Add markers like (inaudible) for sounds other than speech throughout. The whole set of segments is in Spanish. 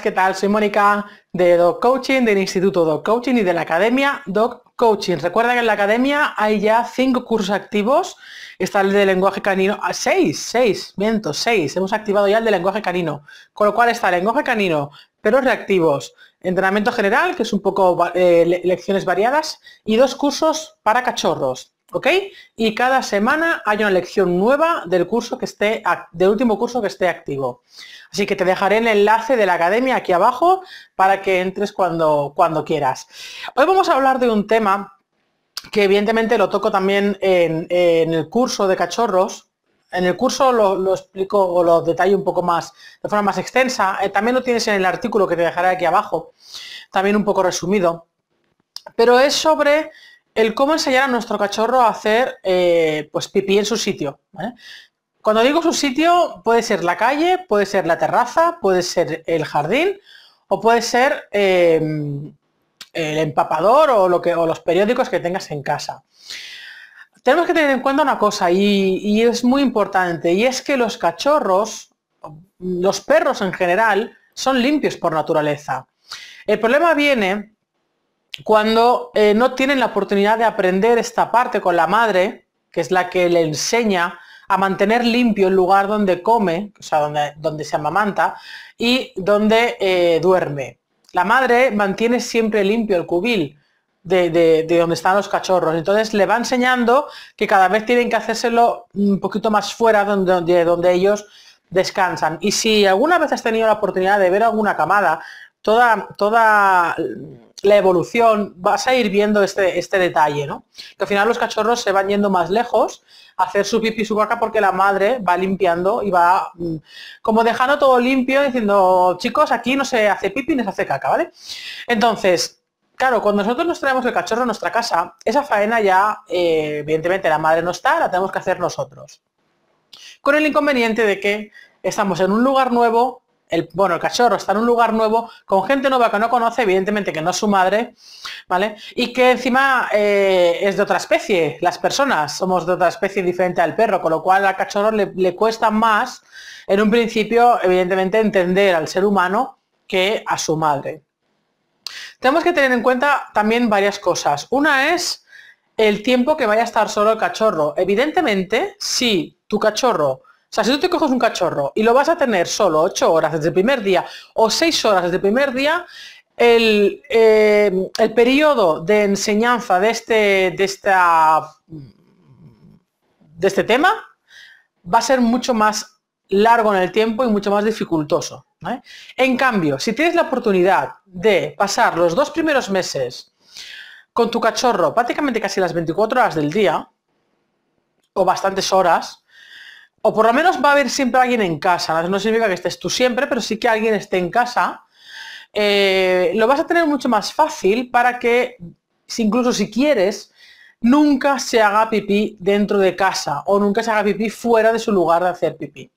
¿qué tal? Soy Mónica de Dog Coaching, del Instituto Dog Coaching y de la Academia Doc Coaching. Recuerda que en la Academia hay ya cinco cursos activos. Está el de lenguaje canino, a ah, 6, seis, seis, miento, seis. Hemos activado ya el de lenguaje canino. Con lo cual está lenguaje canino, pero reactivos. Entrenamiento general, que es un poco eh, lecciones variadas, y dos cursos para cachorros. ¿ok? Y cada semana hay una lección nueva del curso que esté, del último curso que esté activo. Así que te dejaré el enlace de la academia aquí abajo para que entres cuando, cuando quieras. Hoy vamos a hablar de un tema que evidentemente lo toco también en, el curso de cachorros, en el curso lo, explico o lo detallo un poco más, de forma más extensa. Eh, también lo tienes en el artículo que te dejaré aquí abajo, también un poco resumido. Pero es sobre el cómo enseñar a nuestro cachorro a hacer eh, pues pipí en su sitio. ¿eh? Cuando digo su sitio, puede ser la calle, puede ser la terraza, puede ser el jardín o puede ser em, el empapador o, los periódicos que tengas en casa. Tenemos que tener en cuenta una cosa y, y es muy importante y es que los cachorros, los perros en general, son limpios por naturaleza. El problema viene cuando eh, no tienen la oportunidad de aprender esta parte con la madre, que es la que le enseña a mantener limpio el lugar donde come, o sea, donde, donde se amamanta, y donde eh, duerme. La madre mantiene siempre limpio el cubil de, donde están los cachorros. Entonces le va enseñando que cada vez tienen que hacérselo un poquito más fuera donde, donde, donde ellos descansan. Y si alguna vez has tenido la oportunidad de ver alguna camada, toda, toda la evolución, vas a ir viendo este, este detalle, ¿no? Que al final los cachorros se van yendo más lejos a hacer su pipi y su caca porque la madre va limpiando y va mm, como dejando todo limpio, diciendo, chicos, aquí no se hace pipi ni se hace caca, ¿vale? Entonces, claro, cuando nosotros nos traemos el cachorro a nuestra casa, esa faena ya, eh, evidentemente, la madre no está, la tenemos que hacer nosotros. Con el inconveniente de que estamos en un lugar nuevo, el, bueno, el cachorro está en un lugar nuevo, con gente nueva que no conoce, evidentemente que no es su madre, ¿vale? Y que encima eh, es de otra especie, las personas somos de otra especie diferente al perro, con lo cual al cachorro le, le cuesta más, en un principio, evidentemente, entender al ser humano que a su madre. Tenemos que tener en cuenta también varias cosas. Una es el tiempo que vaya a estar solo el cachorro. Evidentemente, si tu cachorro o sea, si tú te coges un cachorro y lo vas a tener solo 8 horas desde el primer día o 6 horas desde el primer día, eh, el, periodo de enseñanza de este, de, de este tema va a ser mucho más largo en el tiempo y mucho más dificultoso. En cambio, si tienes la oportunidad de pasar los dos primeros meses con tu cachorro prácticamente casi las 24 horas del día, o bastantes horas, o por lo menos va a haber siempre alguien en casa, no significa que estés tú siempre, pero sí que alguien esté en casa, eh, lo vas a tener mucho más fácil para que, incluso si quieres, nunca se haga pipí dentro de casa o nunca se haga pipí fuera de su lugar de hacer pipí.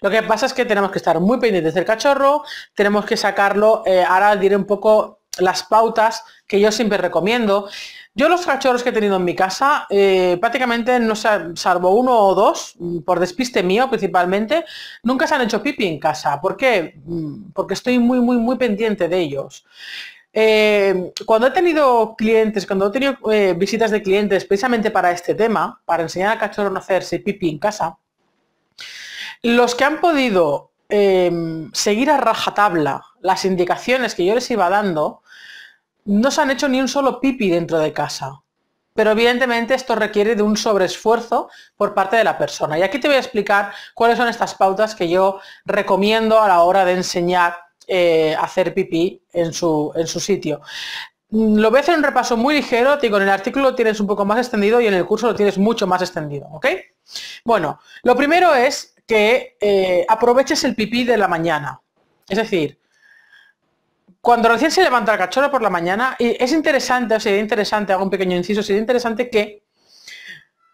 Lo que pasa es que tenemos que estar muy pendientes del cachorro, tenemos que sacarlo, eh, ahora diré un poco las pautas que yo siempre recomiendo. Yo los cachorros que he tenido en mi casa, eh, prácticamente, no sé, salvo uno o dos, mm, por despiste mío principalmente, nunca se han hecho pipi en casa. ¿Por qué? Mm, porque estoy muy, muy, muy pendiente de ellos. Eh, cuando he tenido clientes, cuando he tenido eh, visitas de clientes precisamente para este tema, para enseñar a cachorro a hacerse pipi en casa, los que han podido em, seguir a rajatabla las indicaciones que yo les iba dando, no se han hecho ni un solo pipí dentro de casa. Pero evidentemente esto requiere de un sobreesfuerzo por parte de la persona. Y aquí te voy a explicar cuáles son estas pautas que yo recomiendo a la hora de enseñar a eh, hacer pipí en su, sitio. Mm, lo voy a hacer un repaso muy ligero, digo, en el artículo lo tienes un poco más extendido y en el curso lo tienes mucho más extendido, ¿ok? Bueno, lo primero es que eh, aproveches el pipí de la mañana. Es decir, cuando recién se levanta el cachorro por la mañana, y es interesante, o sería interesante, hago un pequeño inciso, sería interesante que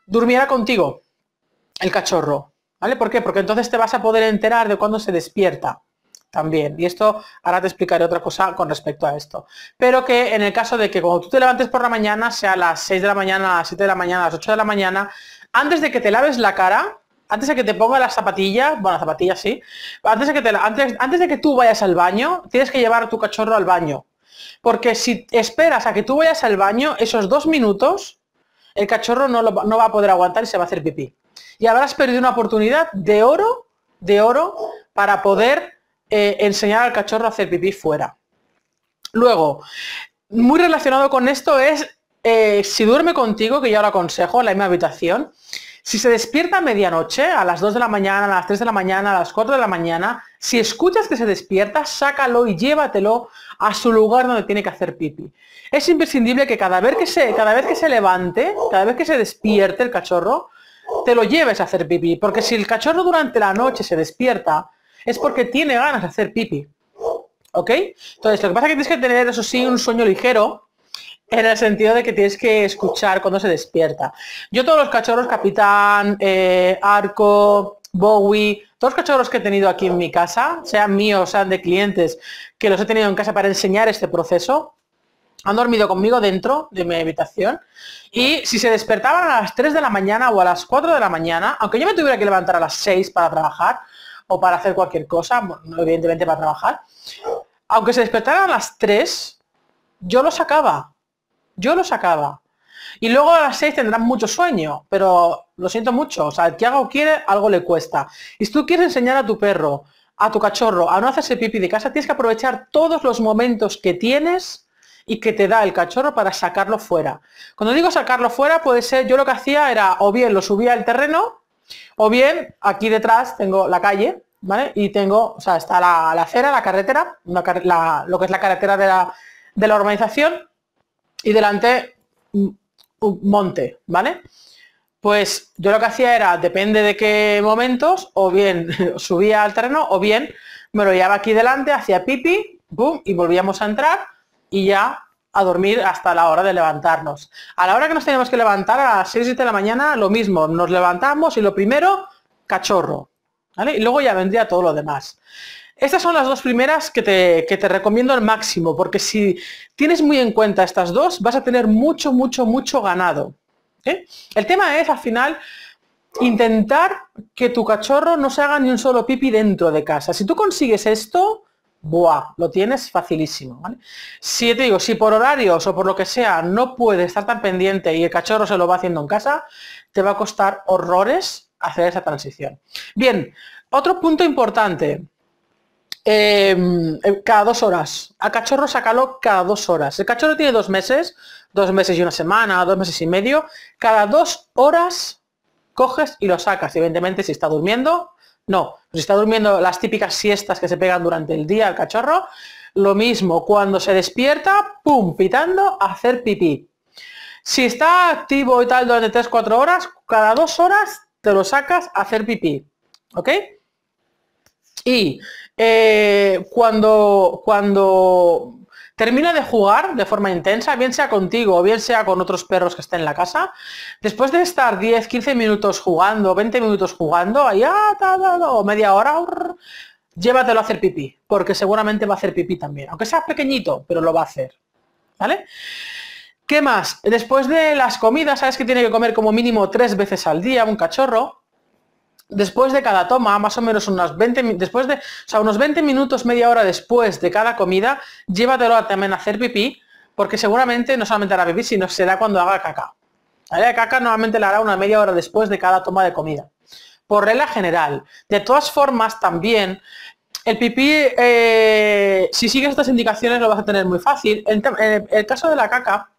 durmiera contigo el cachorro, ¿vale? ¿Por qué? Porque entonces te vas a poder enterar de cuándo se despierta también. Y esto, ahora te explicaré otra cosa con respecto a esto. Pero que en el caso de que cuando tú te levantes por la mañana, sea a las 6 de la mañana, a las 7 de la mañana, a las 8 de la mañana, antes de que te laves la cara, antes de que te ponga las zapatillas, bueno, zapatillas sí, antes de, que te antes, antes de que tú vayas al baño, tienes que llevar a tu cachorro al baño. Porque si esperas a que tú vayas al baño, esos dos minutos, el cachorro no, va a poder aguantar y se va a hacer pipí. Y habrás perdido una oportunidad de oro, de oro, para poder eh, enseñar al cachorro a hacer pipí fuera. Luego, muy relacionado con esto es, eh, si duerme contigo, que yo lo aconsejo, en la misma habitación, si se despierta a medianoche, a las 2 de la mañana, a las 3 de la mañana, a las 4 de la mañana, si escuchas que se despierta, sácalo y llévatelo a su lugar donde tiene que hacer pipi. Es imprescindible que cada vez que se, cada vez que se levante, cada vez que se despierte el cachorro, te lo lleves a hacer pipi. porque si el cachorro durante la noche se despierta, es porque tiene ganas de hacer pipi. ¿Ok? Entonces, lo que pasa es que tienes que tener, eso sí, un sueño ligero, en el sentido de que tienes que escuchar cuando se despierta. Yo todos los cachorros, Capitán, eh, Arco, Bowie, todos los cachorros que he tenido aquí en mi casa, sean míos, sean de clientes, que los he tenido en casa para enseñar este proceso, han dormido conmigo dentro de mi habitación y si se despertaban a las 3 de la mañana o a las 4 de la mañana, aunque yo me tuviera que levantar a las 6 para trabajar o para hacer cualquier cosa, evidentemente para trabajar, aunque se despertaran a las 3, yo los sacaba yo lo sacaba. Y luego a las seis tendrán mucho sueño, pero lo siento mucho. O sea, el que o quiere, algo le cuesta. Y si tú quieres enseñar a tu perro, a tu cachorro, a no hacerse pipi de casa, tienes que aprovechar todos los momentos que tienes y que te da el cachorro para sacarlo fuera. Cuando digo sacarlo fuera, puede ser, yo lo que hacía era o bien lo subía al terreno, o bien aquí detrás tengo la calle, ¿vale? Y tengo, o sea, está la, acera, la carretera, lo que es la carretera de la, de la urbanización, y delante mm, un monte, ¿vale? Pues yo lo que hacía era, depende de qué momentos, o bien (laughs) subía al terreno, o bien me lo llevaba aquí delante, hacia pipi, boom, y volvíamos a entrar y ya a dormir hasta la hora de levantarnos. A la hora que nos teníamos que levantar, a las 6 7 de la mañana, lo mismo, nos levantamos y lo primero, cachorro, ¿vale? Y luego ya vendría todo lo demás. Estas son las dos primeras que te, recomiendo al máximo, porque si tienes muy en cuenta estas dos, vas a tener mucho, mucho, mucho ganado. ¿eh? El tema es, al final, intentar que tu cachorro no se haga ni un solo pipi dentro de casa. Si tú consigues esto, ¡buah! Lo tienes facilísimo. Si te digo, si por horarios o por lo que sea no puedes estar tan pendiente y el cachorro se lo va haciendo en casa, te va a costar horrores hacer esa transición. Bien, otro punto importante. Em, em, cada dos horas. Al cachorro sácalo cada dos horas. El cachorro tiene dos meses, dos meses y una semana, dos meses y medio. Cada dos horas coges y lo sacas. Evidentemente si está durmiendo, no. Si está durmiendo las típicas siestas que se pegan durante el día al cachorro, lo mismo. Cuando se despierta, pum, pitando, hacer pipí. Si está activo y tal durante 3-4 horas, cada dos horas te lo sacas hacer pipí. ¿Ok? Y eh, cuando, cuando termina de jugar de forma intensa, bien sea contigo o bien sea con otros perros que estén en la casa, después de estar 10, 15 minutos jugando, 20 minutos jugando, ahí, ah, o media hora, llévatelo a hacer pipí, porque seguramente va a hacer pipí también, aunque sea pequeñito, pero lo va a hacer. ¿Vale? ¿Qué más? Después de las comidas, sabes que tiene que comer como mínimo tres veces al día un cachorro, después de cada toma, más o menos unas 20, después de, o sea, unos 20 minutos, media hora después de cada comida, llévatelo a también a hacer pipí, porque seguramente no solamente hará pipí, sino será cuando haga caca. La caca normalmente la hará una media hora después de cada toma de comida. Por regla general. De todas formas, también, el pipí, eh, si sigues estas indicaciones, lo vas a tener muy fácil. en eh, el caso de la caca,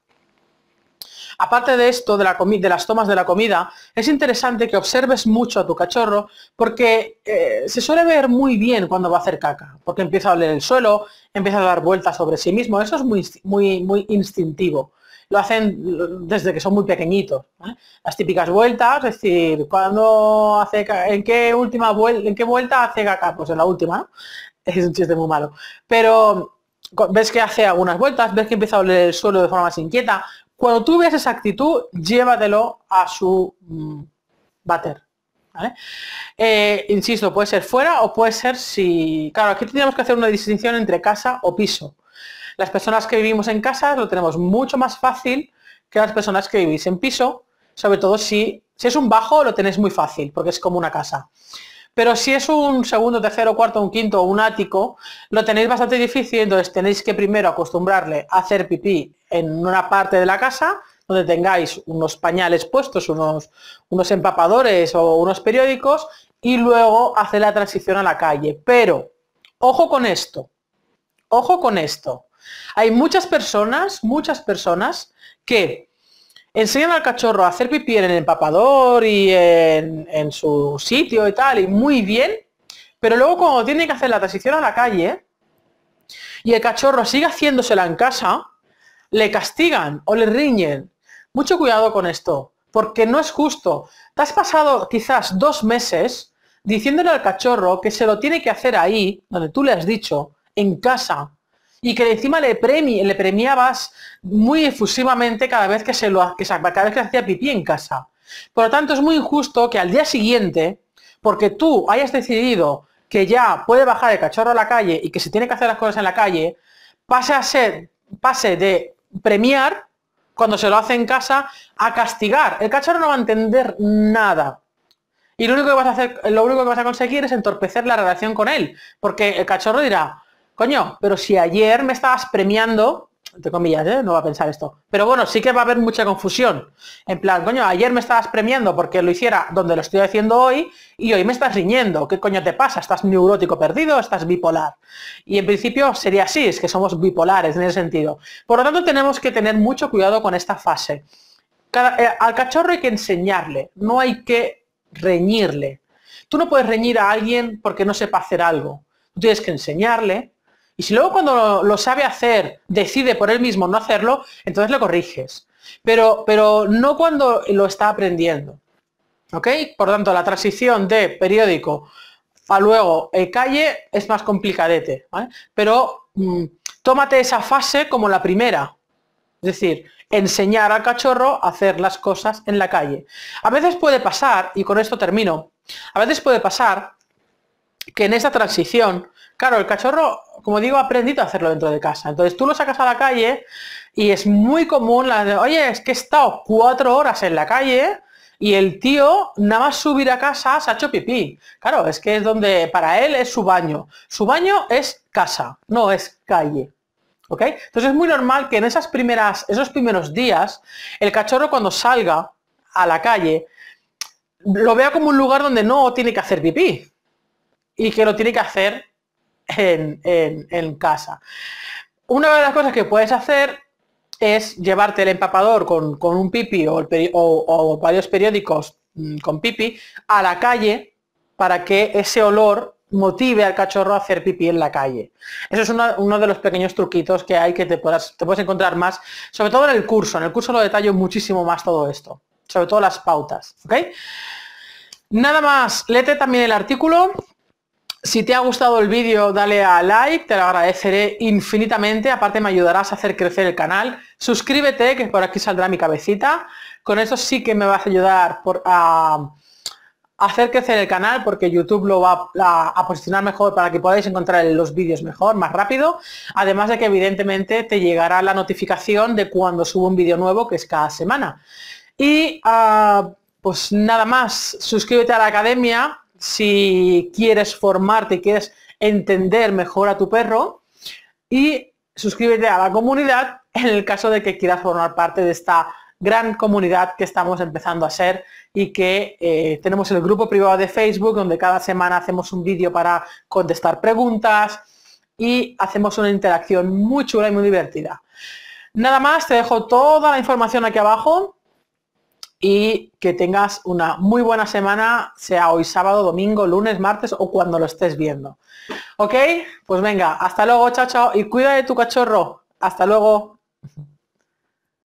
Aparte de esto, de, las tomas de la comida, es interesante que observes mucho a tu cachorro porque eh, se suele ver muy bien cuando va a hacer caca, porque empieza a oler el suelo, empieza a dar vueltas sobre sí mismo, eso es muy, muy, muy instintivo. Lo hacen desde que son muy pequeñitos. ¿eh? Las típicas vueltas, es decir, cuando hace ¿en qué última vuelta, en qué vuelta hace caca? Pues en la última, (laughs) Es un chiste muy malo. Pero ves que hace algunas vueltas, ves que empieza a oler el suelo de forma más inquieta, cuando tú veas esa actitud, llévatelo a su bater. Mm, eh, insisto, puede ser fuera o puede ser si... Claro, aquí tendríamos que hacer una distinción entre casa o piso. Las personas que vivimos en casa lo tenemos mucho más fácil que las personas que vivís en piso, sobre todo si, si es un bajo lo tenéis muy fácil, porque es como una casa. Pero si es un segundo, tercero, cuarto, un quinto o un ático, lo tenéis bastante difícil, entonces tenéis que primero acostumbrarle a hacer pipí en una parte de la casa donde tengáis unos pañales puestos, unos, unos empapadores o unos periódicos y luego hacer la transición a la calle. Pero, ojo con esto, ojo con esto. Hay muchas personas, muchas personas que enseñan al cachorro a hacer pipí en el empapador y en, su sitio y tal, y muy bien, pero luego cuando tiene que hacer la transición a la calle y el cachorro sigue haciéndosela en casa, le castigan o le riñen. Mucho cuidado con esto, porque no es justo. Te has pasado quizás dos meses diciéndole al cachorro que se lo tiene que hacer ahí, donde tú le has dicho, en casa, y que encima le, premi le premiabas muy efusivamente cada vez que se lo cada vez que hacía pipí en casa. Por lo tanto, es muy injusto que al día siguiente, porque tú hayas decidido que ya puede bajar el cachorro a la calle y que se tiene que hacer las cosas en la calle, pase a ser, pase de premiar cuando se lo hace en casa a castigar. El cachorro no va a entender nada. Y lo único que vas a hacer, lo único que vas a conseguir es entorpecer la relación con él. Porque el cachorro dirá, coño, pero si ayer me estabas premiando, entre comillas, ¿eh? no va a pensar esto, pero bueno, sí que va a haber mucha confusión. En plan, coño, ayer me estabas premiando porque lo hiciera donde lo estoy haciendo hoy y hoy me estás riñendo. ¿Qué coño te pasa? ¿Estás neurótico perdido? ¿Estás bipolar? Y en principio sería así, es que somos bipolares en ese sentido. Por lo tanto, tenemos que tener mucho cuidado con esta fase. Eh, al cachorro hay que enseñarle, no hay que reñirle. Tú no puedes reñir a alguien porque no sepa hacer algo. Tú tienes que enseñarle, y si luego cuando lo, sabe hacer, decide por él mismo no hacerlo, entonces le corriges. Pero, pero no cuando lo está aprendiendo. ¿Ok? Por tanto, la transición de periódico a luego eh, calle es más complicadete. Pero mm, tómate esa fase como la primera. Es decir, enseñar al cachorro a hacer las cosas en la calle. A veces puede pasar, y con esto termino, a veces puede pasar que en esa transición Claro, el cachorro, como digo, ha aprendido a hacerlo dentro de casa. Entonces tú lo sacas a la calle y es muy común la de, oye, es que he estado cuatro horas en la calle y el tío nada más subir a casa se ha hecho pipí. Claro, es que es donde para él es su baño. Su baño es casa, no es calle. ¿Ok? Entonces es muy normal que en esas primeras, esos primeros días, el cachorro cuando salga a la calle, lo vea como un lugar donde no tiene que hacer pipí y que lo tiene que hacer en, casa. Una de las cosas que puedes hacer es llevarte el empapador con, un pipi o, varios periódicos mm, con pipi a la calle para que ese olor motive al cachorro a hacer pipí en la calle. Eso es uno de los pequeños truquitos que hay que te, puedas, te puedes encontrar más, sobre todo en el curso. En el curso lo detallo muchísimo más todo esto, sobre todo las pautas. Nada más, lete también el artículo, si te ha gustado el vídeo, dale a like, te lo agradeceré infinitamente. Aparte me ayudarás a hacer crecer el canal. Suscríbete, que por aquí saldrá mi cabecita. Con eso sí que me vas a ayudar a, hacer crecer el canal porque YouTube lo va a, posicionar mejor para que podáis encontrar los vídeos mejor, más rápido. Además de que evidentemente te llegará la notificación de cuando subo un vídeo nuevo, que es cada semana. Y ah, pues nada más, suscríbete a la academia si quieres formarte, quieres entender mejor a tu perro y suscríbete a la comunidad en el caso de que quieras formar parte de esta gran comunidad que estamos empezando a ser y que eh, tenemos el grupo privado de Facebook donde cada semana hacemos un vídeo para contestar preguntas y hacemos una interacción muy chula y muy divertida. Nada más, te dejo toda la información aquí abajo y que tengas una muy buena semana, sea hoy sábado, domingo, lunes, martes o cuando lo estés viendo. ¿Ok? Pues venga, hasta luego, chao, chao, y cuida de tu cachorro. Hasta luego.